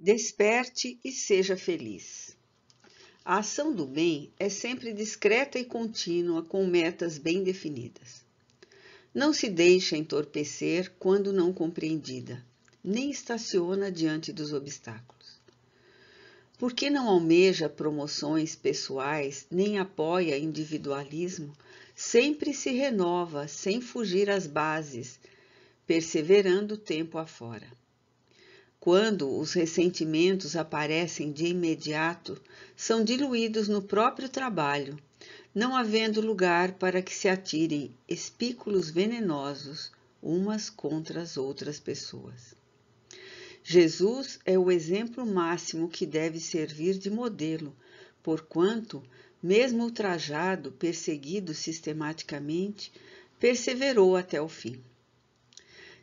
Desperte e seja feliz. A ação do bem é sempre discreta e contínua, com metas bem definidas. Não se deixa entorpecer quando não compreendida, nem estaciona diante dos obstáculos. Por que não almeja promoções pessoais, nem apoia individualismo, sempre se renova sem fugir às bases, perseverando o tempo afora. Quando os ressentimentos aparecem de imediato, são diluídos no próprio trabalho, não havendo lugar para que se atirem espículos venenosos umas contra as outras pessoas. Jesus é o exemplo máximo que deve servir de modelo, porquanto, mesmo ultrajado, perseguido sistematicamente, perseverou até o fim.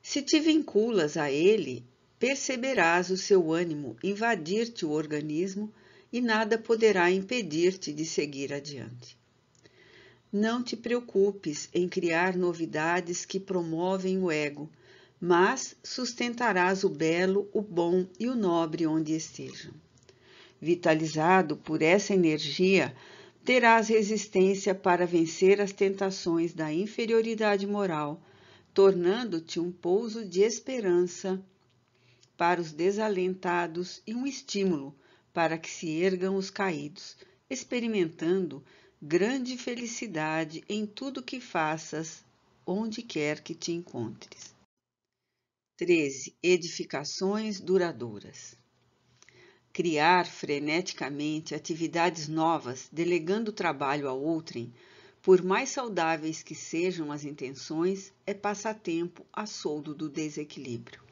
Se te vinculas a ele, perceberás o seu ânimo invadir-te o organismo e nada poderá impedir-te de seguir adiante. Não te preocupes em criar novidades que promovem o ego, mas sustentarás o belo, o bom e o nobre onde estejam. Vitalizado por essa energia, terás resistência para vencer as tentações da inferioridade moral, tornando-te um pouso de esperança para os desalentados e um estímulo para que se ergam os caídos, experimentando grande felicidade em tudo que faças, onde quer que te encontres. 13. Edificações duradouras. Criar freneticamente atividades novas, delegando o trabalho a outrem, por mais saudáveis que sejam as intenções, é passatempo a soldo do desequilíbrio.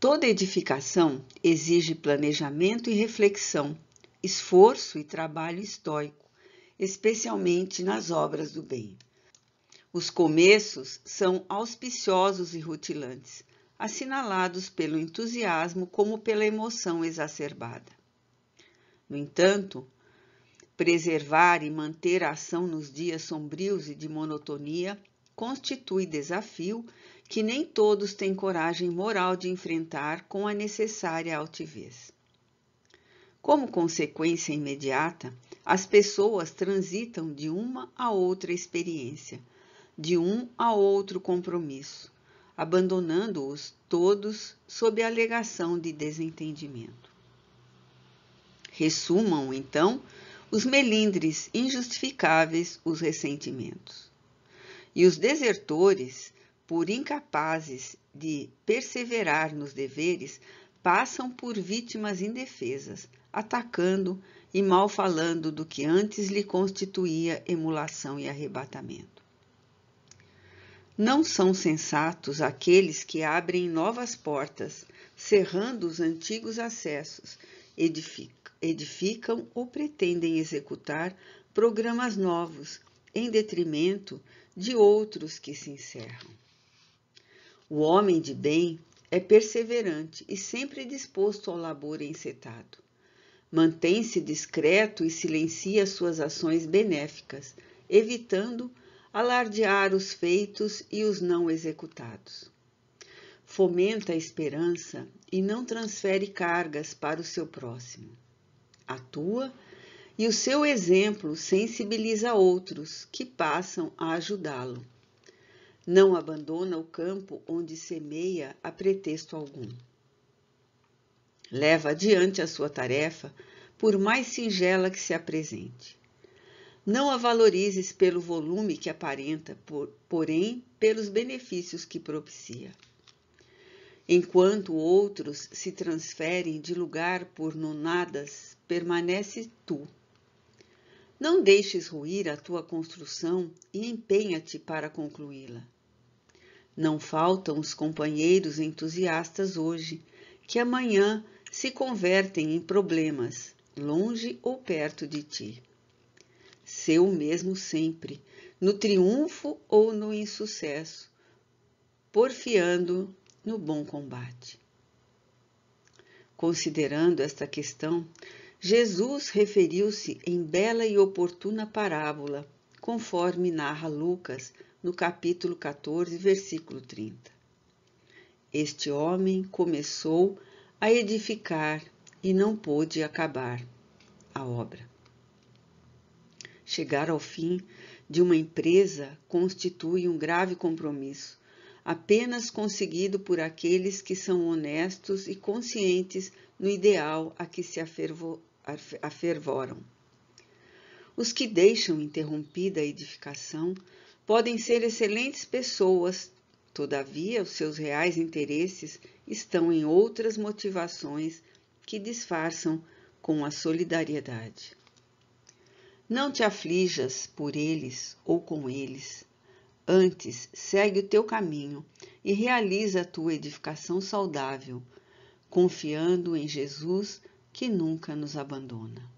Toda edificação exige planejamento e reflexão, esforço e trabalho estoico, especialmente nas obras do bem. Os começos são auspiciosos e rutilantes, assinalados pelo entusiasmo como pela emoção exacerbada. No entanto, preservar e manter a ação nos dias sombrios e de monotonia constitui desafio que nem todos têm coragem moral de enfrentar com a necessária altivez. Como consequência imediata, as pessoas transitam de uma a outra experiência, de um a outro compromisso, abandonando-os todos sob a alegação de desentendimento. Ressumam, então, os melindres injustificáveis, os ressentimentos e os desertores, por incapazes de perseverar nos deveres, passam por vítimas indefesas, atacando e mal falando do que antes lhe constituía emulação e arrebatamento. Não são sensatos aqueles que abrem novas portas, cerrando os antigos acessos, edificam ou pretendem executar programas novos, em detrimento de outros que se encerram. O homem de bem é perseverante e sempre disposto ao labor encetado. Mantém-se discreto e silencia suas ações benéficas, evitando alardear os feitos e os não executados. Fomenta a esperança e não transfere cargas para o seu próximo. Atua e o seu exemplo sensibiliza outros que passam a ajudá-lo. Não abandona o campo onde semeia a pretexto algum. Leva adiante a sua tarefa, por mais singela que se apresente. Não a valorizes pelo volume que aparenta, por, porém pelos benefícios que propicia. Enquanto outros se transferem de lugar por nonadas, permanece tu não deixes ruir a tua construção e empenha-te para concluí-la. Não faltam os companheiros entusiastas hoje, que amanhã se convertem em problemas, longe ou perto de ti. Seu o mesmo sempre, no triunfo ou no insucesso, porfiando no bom combate. Considerando esta questão, Jesus referiu-se em bela e oportuna parábola, conforme narra Lucas no capítulo 14, versículo 30. Este homem começou a edificar e não pôde acabar a obra. Chegar ao fim de uma empresa constitui um grave compromisso, apenas conseguido por aqueles que são honestos e conscientes no ideal a que se afervoram. Os que deixam interrompida a edificação podem ser excelentes pessoas, todavia os seus reais interesses estão em outras motivações que disfarçam com a solidariedade. Não te aflijas por eles ou com eles. Antes, segue o teu caminho e realiza a tua edificação saudável, confiando em Jesus que nunca nos abandona.